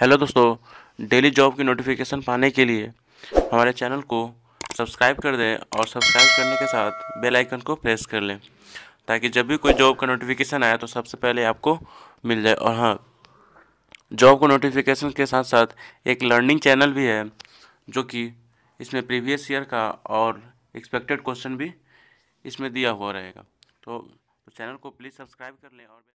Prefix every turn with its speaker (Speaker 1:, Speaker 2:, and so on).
Speaker 1: hello दोस्तों daily job की notification पाने के लिए हमारे चैनल को सब्सक्राइब कर दें और सब्सक्राइब करने के साथ बेल आइकन को प्रेस कर लें ताकि जब भी कोई जॉब का नोटिफिकेशन आए तो सबसे पहले आपको मिल जाए और हाँ जॉब का नोटिफिकेशन के साथ साथ एक लर्निंग चैनल भी है जो कि इसमें प्रीवियस ईयर का और एक्सपेक्टेड क्वेश्चन भी इसमें दिया हुआ रहेगा तो चैनल तो को प्लीज़ सब्सक्राइब कर लें और